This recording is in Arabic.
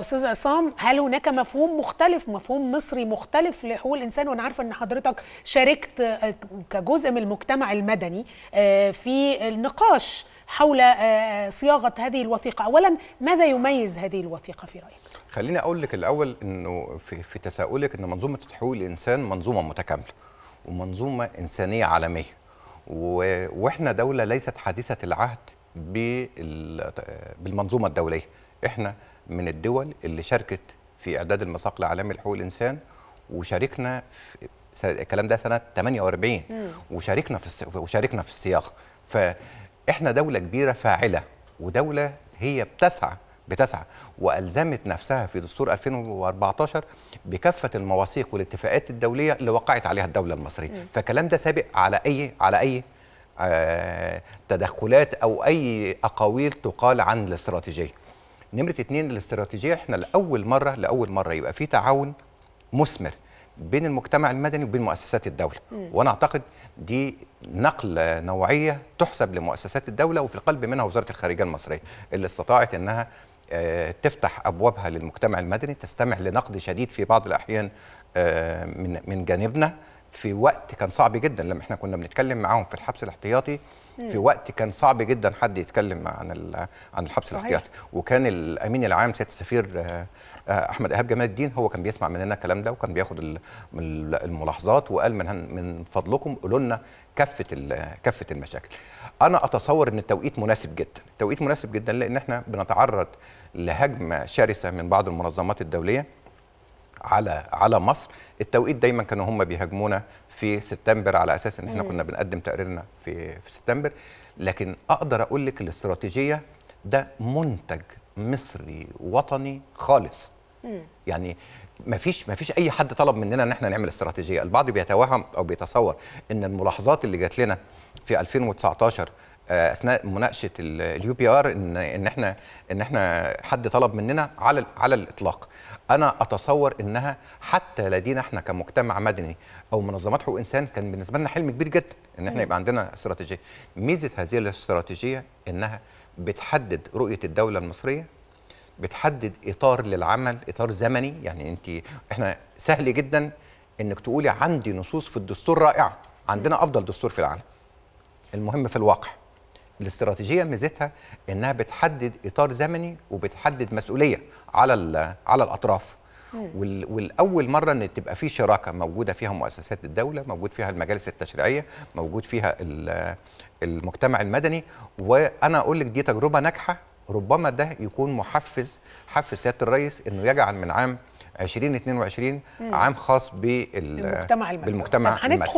استاذ عصام هل هناك مفهوم مختلف مفهوم مصري مختلف لحقوق الانسان وانا عارفه ان حضرتك شاركت آه، كجزء من المجتمع المدني آه، في النقاش حول آه، صياغه هذه الوثيقه اولا ماذا يميز هذه الوثيقه في رايك خليني اقول لك الاول انه في, في تساؤلك ان منظومه حقوق الانسان منظومه متكامله ومنظومه انسانيه عالميه واحنا دوله ليست حديثه العهد بالمنظومه الدوليه احنا من الدول اللي شاركت في اعداد المساق العالمي لحقوق الانسان وشاركنا في الكلام ده سنه 48 وشاركنا في وشاركنا في السياق فاحنا دوله كبيره فاعله ودوله هي بتسعى بتسعى والزمت نفسها في دستور 2014 بكافه المواثيق والاتفاقات الدوليه اللي وقعت عليها الدوله المصريه فالكلام ده سابق على اي على اي آه، تدخلات او اي اقاويل تقال عن الاستراتيجيه نمره اتنين الاستراتيجيه احنا لاول مره لاول مره يبقى في تعاون مثمر بين المجتمع المدني وبين مؤسسات الدوله م. وانا اعتقد دي نقل نوعيه تحسب لمؤسسات الدوله وفي القلب منها وزاره الخارجيه المصريه اللي استطاعت انها آه، تفتح ابوابها للمجتمع المدني تستمع لنقد شديد في بعض الاحيان آه، من من جانبنا في وقت كان صعب جدا لما احنا كنا بنتكلم معاهم في الحبس الاحتياطي في وقت كان صعب جدا حد يتكلم عن عن الحبس صحيح. الاحتياطي وكان الامين العام سياده السفير آه، آه، احمد ايهاب جمال الدين هو كان بيسمع مننا الكلام ده وكان بياخد الملاحظات وقال من من فضلكم قولوا لنا كافه كافه المشاكل انا اتصور ان التوقيت مناسب جدا التوقيت مناسب جدا لان احنا بنتعرض لهجمه شرسه من بعض المنظمات الدوليه على على مصر التوقيت دايما كانوا هم بيهاجمونا في سبتمبر على اساس ان احنا كنا بنقدم تقريرنا في في سبتمبر لكن اقدر اقول لك الاستراتيجيه ده منتج مصري وطني خالص يعني ما فيش ما فيش اي حد طلب مننا ان احنا نعمل استراتيجيه البعض بيتوهم او بيتصور ان الملاحظات اللي جات لنا في 2019 آه، اثناء مناقشه اليو بي ار ان ان احنا ان احنا حد طلب مننا على على الاطلاق انا اتصور انها حتى لدينا احنا كمجتمع مدني او منظمات حقوق انسان كان بالنسبه لنا حلم كبير جدا ان احنا يبقى عندنا استراتيجيه ميزه هذه الاستراتيجيه انها بتحدد رؤيه الدوله المصريه بتحدد اطار للعمل اطار زمني يعني انت احنا سهل جدا انك تقولي عندي نصوص في الدستور رائعه عندنا افضل دستور في العالم المهم في الواقع الاستراتيجيه ميزتها انها بتحدد اطار زمني وبتحدد مسؤوليه على على الاطراف والاول مره ان تبقى في شراكه موجوده فيها مؤسسات الدوله موجود فيها المجالس التشريعيه موجود فيها المجتمع المدني وانا اقول لك دي تجربه ناجحه ربما ده يكون محفز حفز سياده الرئيس انه يجعل من عام 2022 عام خاص بالمجتمع المدني بالمجتمع المدني